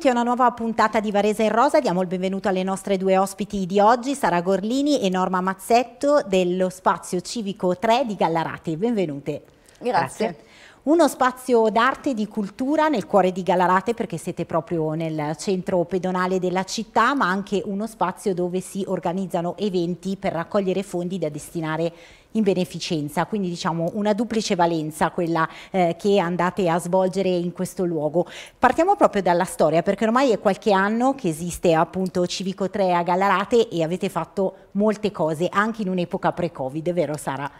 benvenuti a una nuova puntata di Varese in Rosa. Diamo il benvenuto alle nostre due ospiti di oggi, Sara Gorlini e Norma Mazzetto dello Spazio Civico 3 di Gallarate. Benvenute. Grazie. Grazie. Uno spazio d'arte e di cultura nel cuore di Gallarate perché siete proprio nel centro pedonale della città, ma anche uno spazio dove si organizzano eventi per raccogliere fondi da destinare in beneficenza, quindi diciamo una duplice valenza quella eh, che andate a svolgere in questo luogo. Partiamo proprio dalla storia perché ormai è qualche anno che esiste appunto Civico 3 a Gallarate e avete fatto molte cose anche in un'epoca pre-Covid, vero Sara?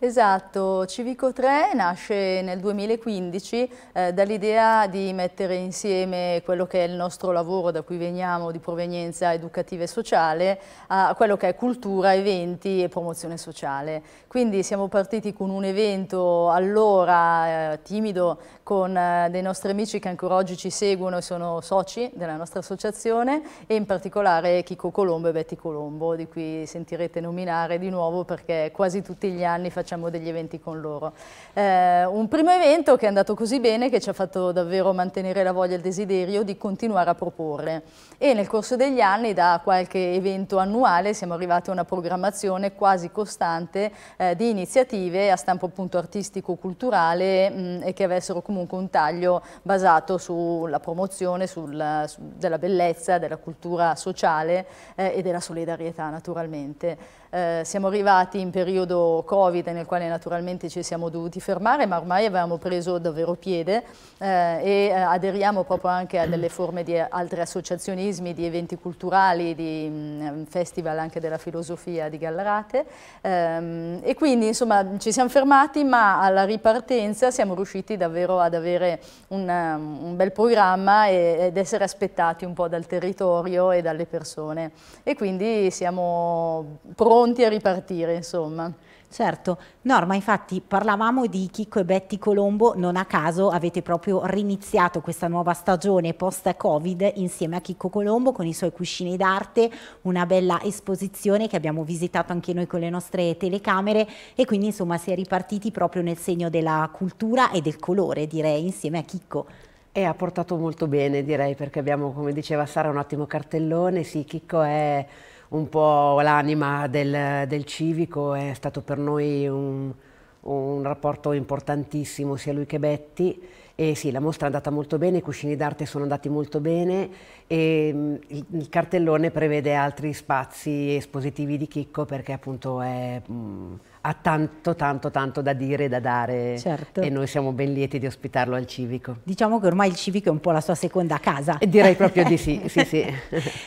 Esatto, Civico 3 nasce nel 2015 eh, dall'idea di mettere insieme quello che è il nostro lavoro da cui veniamo di provenienza educativa e sociale a quello che è cultura, eventi e promozione sociale. Quindi siamo partiti con un evento allora eh, timido con eh, dei nostri amici che ancora oggi ci seguono e sono soci della nostra associazione e in particolare Chico Colombo e Betty Colombo di cui sentirete nominare di nuovo perché quasi tutti gli anni facciamo facciamo degli eventi con loro. Eh, un primo evento che è andato così bene che ci ha fatto davvero mantenere la voglia e il desiderio di continuare a proporre e nel corso degli anni da qualche evento annuale siamo arrivati a una programmazione quasi costante eh, di iniziative a stampo appunto artistico-culturale mm, e che avessero comunque un taglio basato sulla promozione sul, su, della bellezza, della cultura sociale eh, e della solidarietà naturalmente. Eh, siamo arrivati in periodo Covid nel quale naturalmente ci siamo dovuti fermare, ma ormai avevamo preso davvero piede eh, e eh, aderiamo proprio anche a delle forme di eh, altri associazionismi, di eventi culturali, di mh, mm, festival anche della filosofia di Gallarate. Ehm, e quindi insomma ci siamo fermati, ma alla ripartenza siamo riusciti davvero ad avere un, mm, un bel programma e, ed essere aspettati un po' dal territorio e dalle persone. E quindi siamo pronti pronti a ripartire, insomma. Certo, Norma, infatti parlavamo di Chicco e Betty Colombo, non a caso avete proprio riniziato questa nuova stagione post-Covid insieme a Chicco Colombo con i suoi cuscini d'arte, una bella esposizione che abbiamo visitato anche noi con le nostre telecamere e quindi insomma si è ripartiti proprio nel segno della cultura e del colore, direi, insieme a Chicco. E ha portato molto bene, direi, perché abbiamo, come diceva Sara, un ottimo cartellone, sì, Chicco è un po' l'anima del, del, civico, è stato per noi un, un rapporto importantissimo sia lui che Betty. E sì, la mostra è andata molto bene, i cuscini d'arte sono andati molto bene e mm, il cartellone prevede altri spazi espositivi di Chicco perché appunto è... Mh, mm, ha tanto tanto tanto da dire e da dare certo. e noi siamo ben lieti di ospitarlo al civico. Diciamo che ormai il civico è un po' la sua seconda casa. E eh, direi proprio di sì, sì, sì.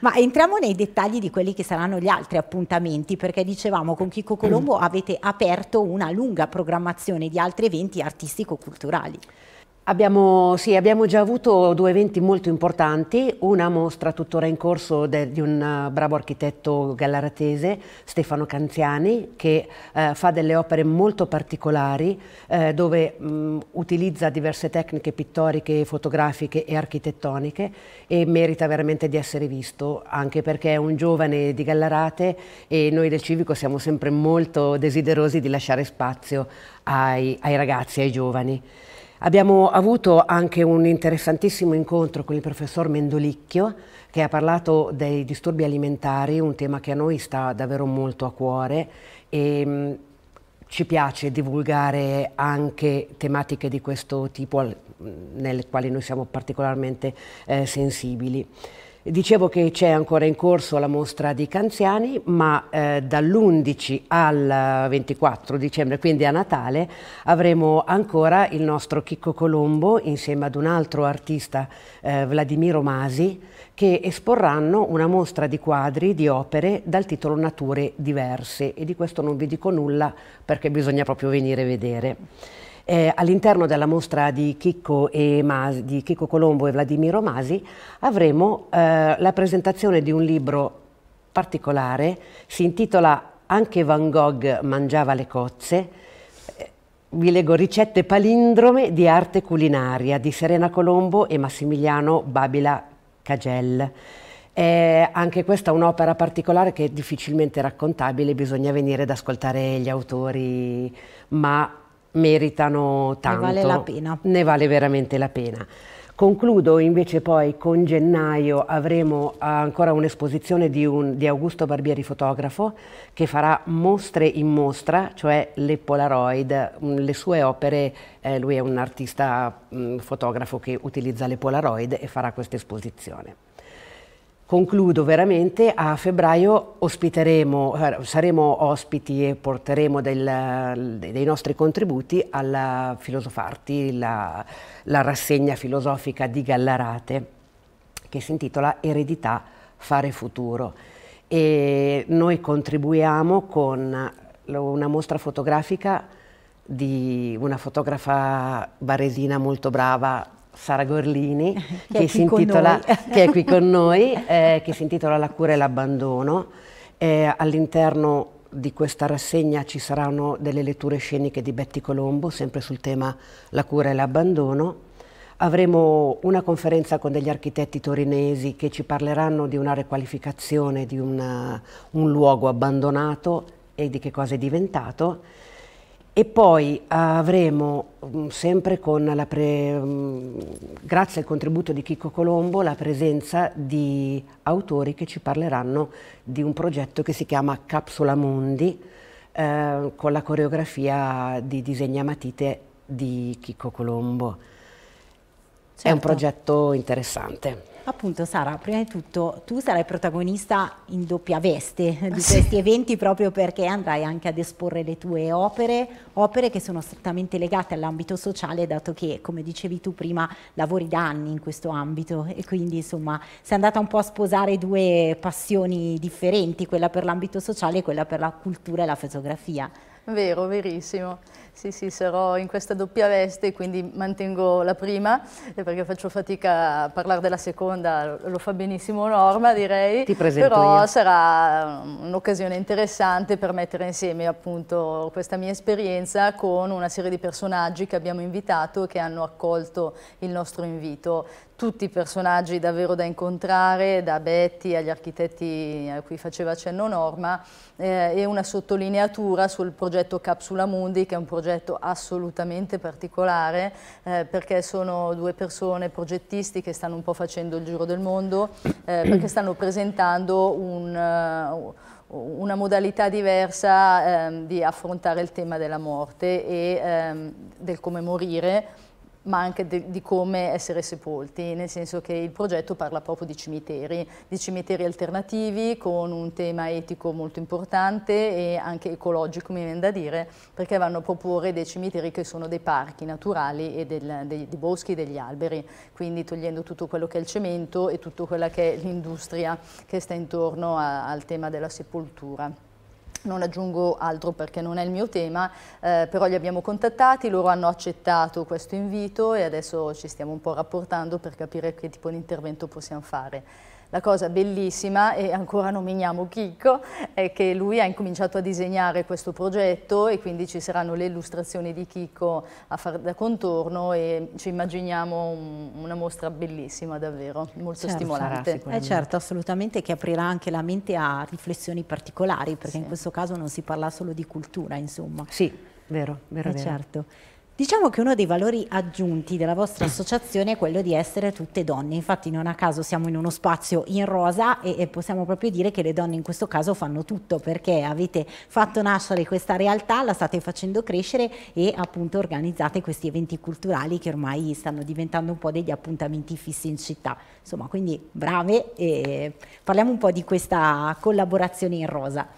Ma entriamo nei dettagli di quelli che saranno gli altri appuntamenti perché dicevamo con Chico Colombo avete aperto una lunga programmazione di altri eventi artistico-culturali. Abbiamo, sì, abbiamo, già avuto due eventi molto importanti, una mostra tuttora in corso de, di un eh, bravo architetto gallaratese, Stefano Canziani, che eh, fa delle opere molto particolari eh, dove mh, mm, utilizza diverse tecniche pittoriche, fotografiche e architettoniche e merita veramente di essere visto, anche perché è un giovane di Gallarate e noi del Civico siamo sempre molto desiderosi di lasciare spazio ai, ai ragazzi, ai giovani. Abbiamo avuto anche un interessantissimo incontro con il professor Mendolicchio che ha parlato dei disturbi alimentari, un tema che a noi sta davvero molto a cuore e mm, ci piace divulgare anche tematiche di questo tipo mm, nelle quali noi siamo particolarmente eh, sensibili. Dicevo che c'è ancora in corso la mostra di Canziani, ma eh, dall'11 al 24 dicembre, quindi a Natale, avremo ancora il nostro Chicco Colombo insieme ad un altro artista, eh, Vladimiro Masi, che esporranno una mostra di quadri, di opere dal titolo Nature diverse e di questo non vi dico nulla perché bisogna proprio venire a vedere. Eh, all'interno della mostra di Chicco, Masi, di Chicco, Colombo e Vladimiro Masi avremo eh, la presentazione di un libro particolare, si intitola Anche Van Gogh mangiava le cozze, eh, vi leggo ricette palindrome di arte culinaria di Serena Colombo e Massimiliano Babila Cagel. Eh, anche questa è un'opera particolare che è difficilmente raccontabile, bisogna venire ad ascoltare gli autori, ma meritano tanto. Ne vale la pena. Ne vale veramente la pena. Concludo invece poi con gennaio avremo eh, ancora un'esposizione di, un, di, Augusto Barbieri fotografo che farà mostre in mostra, cioè le Polaroid, mm, le sue opere, eh, lui è un artista mh, mm, fotografo che utilizza le Polaroid e farà questa esposizione. Concludo veramente, a febbraio ospiteremo, eh, saremo ospiti e porteremo del, dei nostri contributi alla Filosofarti, la, la rassegna filosofica di Gallarate, che si intitola Eredità, fare futuro. E noi contribuiamo con una mostra fotografica di una fotografa baresina molto brava, Sara Gorlini, che, che, si intitola, che, è qui con noi, eh, che si intitola La cura e l'abbandono. Eh, all'interno di questa rassegna ci saranno delle letture sceniche di Betty Colombo, sempre sul tema La cura e l'abbandono. Avremo una conferenza con degli architetti torinesi che ci parleranno di una requalificazione di una, un luogo abbandonato e di che cosa è diventato e poi eh, avremo, mm, sempre pre, mm, grazie al contributo di Chicco Colombo, la presenza di autori che ci parleranno di un progetto che si chiama Capsula Mundi, eh, con la coreografia di Matite di Chicco Colombo. Certo. È un certo. progetto interessante. Appunto Sara, prima di tutto tu sarai protagonista in doppia veste ah, di sì. questi eventi proprio perché andrai anche ad esporre le tue opere, opere che sono strettamente legate all'ambito sociale dato che come dicevi tu prima lavori da anni in questo ambito e quindi insomma sei andata un po' a sposare due passioni differenti, quella per l'ambito sociale e quella per la cultura e la fotografia. Vero, verissimo. Sì, sì, sarò in questa doppia veste, quindi mantengo la prima, eh, perché faccio fatica a parlare della seconda, lo fa benissimo Norma, direi. Ti presento Però io. sarà mm, un'occasione interessante per mettere insieme appunto questa mia esperienza con una serie di personaggi che abbiamo invitato e che hanno accolto il nostro invito tutti i personaggi davvero da incontrare, da Betty agli architetti a cui faceva cenno Norma, eh, e una sottolineatura sul progetto Capsula Mundi, che è un progetto progetto assolutamente particolare eh, perché sono due persone progettisti che stanno un po' facendo il giro del mondo eh, perché stanno presentando un... Uh, una modalità diversa ehm, di affrontare il tema della morte e ehm, del come morire ma anche de, di come essere sepolti, nel senso che il progetto parla proprio di cimiteri, di cimiteri alternativi con un tema etico molto importante e anche ecologico, mi viene da dire, perché vanno a proporre dei cimiteri che sono dei parchi naturali e del, dei, dei boschi e degli alberi, quindi togliendo tutto quello che è il cemento e tutta quella che è l'industria che sta intorno a, al tema della sepoltura. Non aggiungo altro perché non è il mio tema, eh, però li abbiamo contattati, loro hanno accettato questo invito e adesso ci stiamo un po' rapportando per capire che tipo di intervento possiamo fare. La cosa bellissima, e ancora nominiamo Chicco, è che lui ha incominciato a disegnare questo progetto e quindi ci saranno le illustrazioni di Chicco a far da contorno e ci immaginiamo un, una mostra bellissima davvero, molto certo, stimolante. Sarà, eh certo, assolutamente, che aprirà anche la mente a riflessioni particolari, perché sì. in questo caso non si parla solo di cultura, insomma. Sì, vero, vero. Eh vero. certo. Diciamo che uno dei valori aggiunti della vostra associazione è quello di essere tutte donne, infatti non a caso siamo in uno spazio in rosa e, e possiamo proprio dire che le donne in questo caso fanno tutto perché avete fatto nascere questa realtà, la state facendo crescere e appunto organizzate questi eventi culturali che ormai stanno diventando un po' degli appuntamenti fissi in città. Insomma, quindi brave e eh, parliamo un po' di questa collaborazione in rosa.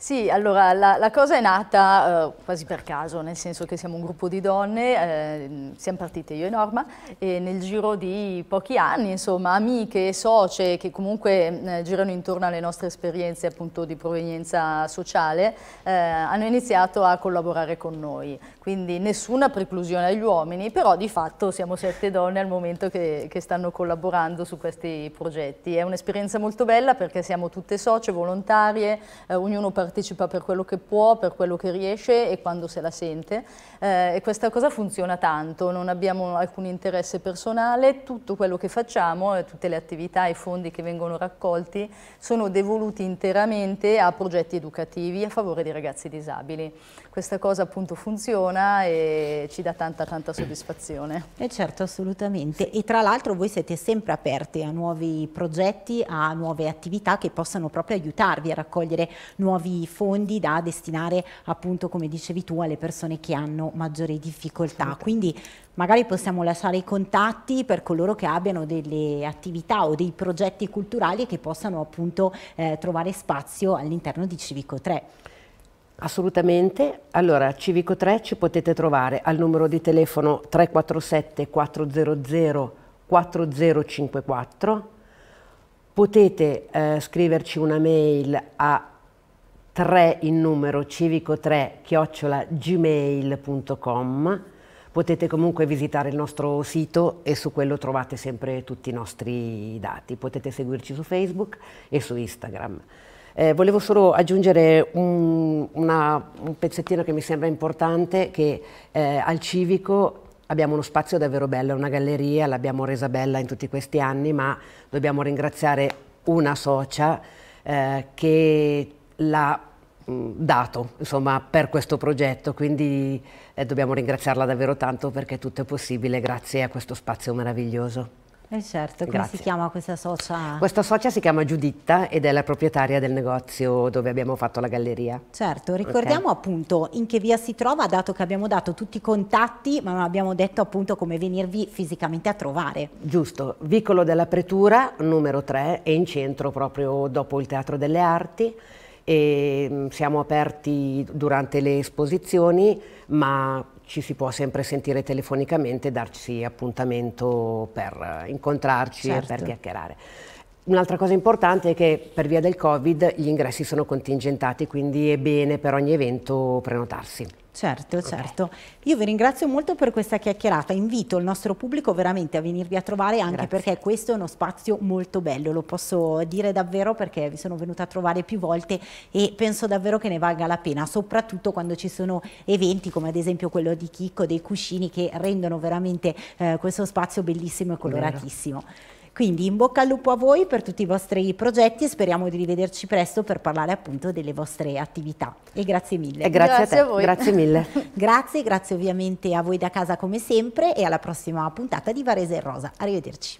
Sì, allora la, la, cosa è nata eh, quasi per caso, nel senso che siamo un gruppo di donne, eh, siamo partite io e Norma, e nel giro di pochi anni, insomma, amiche e socie che comunque eh, girano intorno alle nostre esperienze appunto di provenienza sociale, eh, hanno iniziato a collaborare con noi. Quindi nessuna preclusione agli uomini, però di fatto siamo sette donne al momento che, che stanno collaborando su questi progetti. È un'esperienza molto bella perché siamo tutte socie, volontarie, eh, ognuno partecipa partecipa per quello che può, per quello che riesce e quando se la sente eh, e questa cosa funziona tanto, non abbiamo alcun interesse personale, tutto quello che facciamo, eh, tutte le attività e i fondi che vengono raccolti sono devoluti interamente a progetti educativi a favore dei ragazzi disabili. Questa cosa appunto funziona e ci dà tanta tanta soddisfazione. E eh, certo, assolutamente. E tra l'altro voi siete sempre aperti a nuovi progetti, a nuove attività che possano proprio aiutarvi a raccogliere nuovi fondi da destinare appunto come dicevi tu alle persone che hanno maggiori difficoltà. Quindi magari possiamo lasciare i contatti per coloro che abbiano delle attività o dei progetti culturali che possano appunto eh, trovare spazio all'interno di Civico 3. Assolutamente, allora Civico 3 ci potete trovare al numero di telefono 347 400 4054, potete eh, scriverci una mail a 3 in numero civico3 chiocciola gmail.com. Potete comunque visitare il nostro sito e su quello trovate sempre tutti i nostri dati. Potete seguirci su Facebook e su Instagram. Eh, volevo solo aggiungere un, una, un, pezzettino che mi sembra importante, che eh, al Civico abbiamo uno spazio davvero bello, una galleria, l'abbiamo resa bella in tutti questi anni, ma dobbiamo ringraziare una socia eh, che l'ha Mm, dato insomma, per questo progetto, quindi eh, dobbiamo ringraziarla davvero tanto perché tutto è possibile grazie a questo spazio meraviglioso. Eh certo, come Grazie. si chiama questa socia? Questa socia si chiama Giuditta ed è la proprietaria del negozio dove abbiamo fatto la galleria. Certo, ricordiamo okay. appunto in che via si trova, dato che abbiamo dato tutti i contatti, ma non abbiamo detto appunto come venirvi fisicamente a trovare. Giusto, Vicolo della Pretura numero 3 e in centro proprio dopo il Teatro delle Arti e mm, siamo aperti durante le esposizioni, ma ci si può sempre sentire telefonicamente e darci appuntamento per incontrarci certo. e per certo. chiacchierare. Un'altra cosa importante è che per via del Covid gli ingressi sono contingentati, quindi è bene per ogni evento prenotarsi. Certo, certo. Io vi ringrazio molto per questa chiacchierata, invito il nostro pubblico veramente a venirvi a trovare anche Grazie. perché questo è uno spazio molto bello, lo posso dire davvero perché vi sono venuta a trovare più volte e penso davvero che ne valga la pena, soprattutto quando ci sono eventi come ad esempio quello di Chicco, dei cuscini che rendono veramente eh, questo spazio bellissimo e coloratissimo. Vero. Quindi in bocca al lupo a voi per tutti i vostri progetti e speriamo di rivederci presto per parlare appunto delle vostre attività. E grazie mille. E grazie, grazie a, te. a voi. Grazie mille. grazie, grazie ovviamente a voi da casa come sempre e alla prossima puntata di Varese e Rosa. Arrivederci.